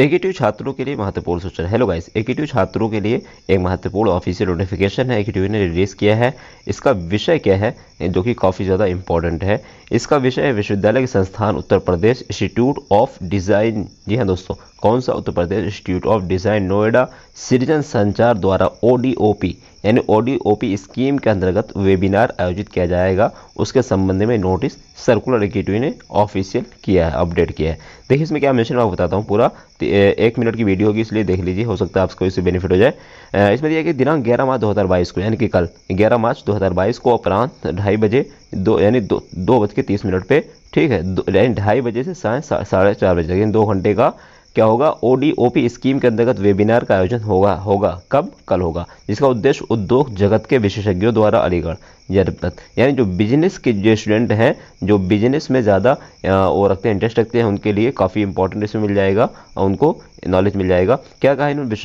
एकेटिव छात्रों के लिए महत्वपूर्ण सूचना हेलो गाइस एकेटिव छात्रों के लिए एक महत्वपूर्ण ऑफिशियल नोटिफिकेशन है एकेटिव ने रिलीज़ किया है इसका विषय क्या है जो कि काफ़ी ज़्यादा इंपॉर्टेंट है इसका विषय है विश्वविद्यालय के संस्थान Uttar Pradesh institute of design जी हाँ दोस्तों कौन सा Uttar Pradesh institute of design Noida सृजन संचार द्वारा ओ यानी ओडीओपी स्कीम के अंतर्गत वेबिनार आयोजित किया जाएगा उसके संबंध में नोटिस सर्कुलर एग्जीक्यूटिव ने ऑफिशियल किया है अपडेट किया है देखिए इसमें क्या मैं आपको बताता हूँ पूरा तो, एक मिनट की वीडियो होगी इसलिए देख लीजिए हो सकता है आपको इससे बेनिफिट हो जाए इसमें दिया कि दिनांक ग्यारह मार्च दो को यानी कि कल ग्यारह मार्च दो को अपरांत ढाई बजे दो यानी दो दो बज के तीस मिनट पर ठीक है यानी ढाई बजे से साय साढ़े चार बजे तक यानी दो घंटे का क्या होगा ओ स्कीम के अंतर्गत वेबिनार का आयोजन होगा होगा कब कल होगा जिसका उद्देश्य उद्योग जगत के विशेषज्ञों द्वारा अलीगढ़ ज़रूरत यानी जो बिजनेस के जो स्टूडेंट हैं जो बिजनेस में ज़्यादा वो रखते हैं इंटरेस्ट रखते हैं उनके लिए काफ़ी इंपॉर्टेंट इसमें मिल जाएगा और उनको नॉलेज मिल जाएगा क्या कहा इन्होंने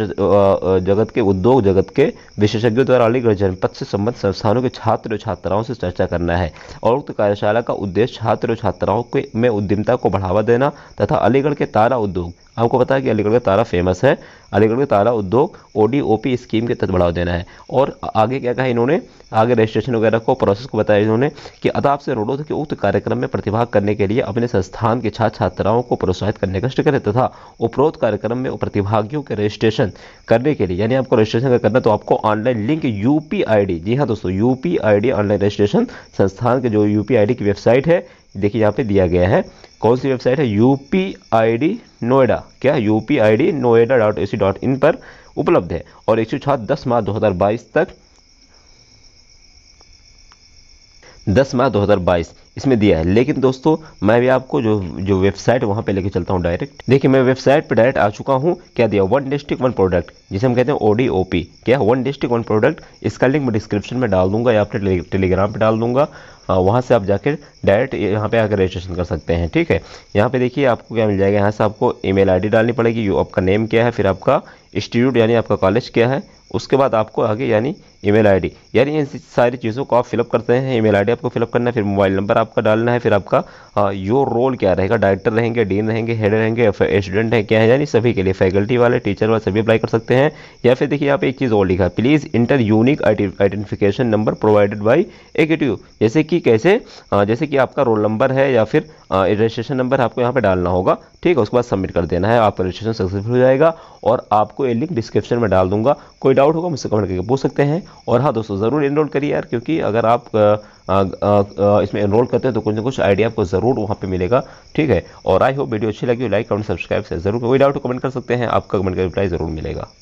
जगत के उद्योग जगत के विशेषज्ञों द्वारा अलीगढ़ जनपद से संबंध संस्थानों के छात्र और छात्राओं से चर्चा करना है और उक्त कार्यशाला का उद्देश्य छात्र और छात्राओं के में उद्यमता को बढ़ावा देना तथा अलीगढ़ के तारा उद्योग आपको पता है कि अलीगढ़ का तारा फेमस है अलीगढ़ का तारा उद्योग ओ स्कीम के तहत बढ़ावा देना है और आगे क्या कहा इन्होंने आगे रजिस्ट्रेशन वगैरह वगैरह को प्रोसेस को बताया इन्होंने कि अदाब से रोडो के उक्त कार्यक्रम में प्रतिभाग करने के लिए अपने संस्थान के छात्र छात्राओं को प्रोत्साहित करने का है तथा उपरोक्त कार्यक्रम में प्रतिभागियों के रजिस्ट्रेशन करने के लिए यानी आपको रजिस्ट्रेशन का करना तो आपको ऑनलाइन लिंक यूपी आईडी जी हाँ दोस्तों यूपी आईडी ऑनलाइन रजिस्ट्रेशन संस्थान के जो यूपी आईडी की वेबसाइट है देखिए यहाँ पे दिया गया है कौन सी वेबसाइट है U P I D Noida क्या U P I D Noida dot A C dot in पर उपलब्ध है और एक सौ छात्र दस मार्च दो हज़ार बाईस तक दस मार्च बाईस इसमें दिया है लेकिन दोस्तों मैं भी आपको जो जो वेबसाइट वहाँ पे लेके चलता हूँ डायरेक्ट देखिए मैं वेबसाइट पे डायरेक्ट आ चुका हूँ क्या दिया वन डिस्ट्रिक्ट वन प्रोडक्ट जिसे हम कहते हैं ओ डी ओ पी क्या वन डिस्ट्रिक्ट वन प्रोडक्ट इसका लिंक मैं डिस्क्रिप्शन में डाल दूंगा या अपने टेलीग्राम पर डाल दूंगा हाँ, वहाँ से आप जाकर डायरेक्ट यहाँ पे आकर रजिस्ट्रेशन कर सकते हैं ठीक है यहाँ पे देखिए आपको क्या मिल जाएगा यहाँ से आपको ईमेल आईडी डालनी पड़ेगी यू आपका नेम क्या है फिर आपका इंस्टीट्यूट यानी आपका कॉलेज क्या है उसके बाद आपको आगे यानी ईमेल आईडी यानी इन सारी चीज़ों को आप फिलअप करते हैं ईमेल आईडी आपको फिलअप करना है फिर मोबाइल नंबर आपका डालना है फिर आपका यो रोल क्या रहेगा डायरेक्टर रहेंगे डीन रहेंगे हेड रहेंगे स्टूडेंट हैं क्या है यानी सभी के लिए फैकल्टी वाले टीचर वाले सभी अप्लाई कर सकते हैं या फिर देखिए आप एक चीज़ और लिखा please enter unique identification number provided by a जैसे कि कैसे जैसे कि आपका रोल नंबर है या फिर रजिस्ट्रेशन नंबर आपको यहाँ पर डालना होगा ठीक है उसके बाद सबमिट कर देना है आपका रजिस्ट्रेशन सक्सेसफुल हो जाएगा और आपको ये लिंक डिस्क्रिप्शन में डाल दूंगा कोई डाउट होगा मुझसे कमेंट करके पूछ सकते हैं और हाँ दोस्तों ज़रूर इनरोल करिए यार क्योंकि अगर आप आ, आ, आ, इसमें इनरोल करते हैं तो कुछ ना कुछ आइडिया आपको ज़रूर वहाँ पे मिलेगा ठीक है और आई होप वीडियो अच्छी लगी हो लाइक कमेंट सब्सक्राइब से जरूर कोई डाउट हो कमेंट कर सकते हैं आपका कमेंट का रिप्लाई ज़रूर मिलेगा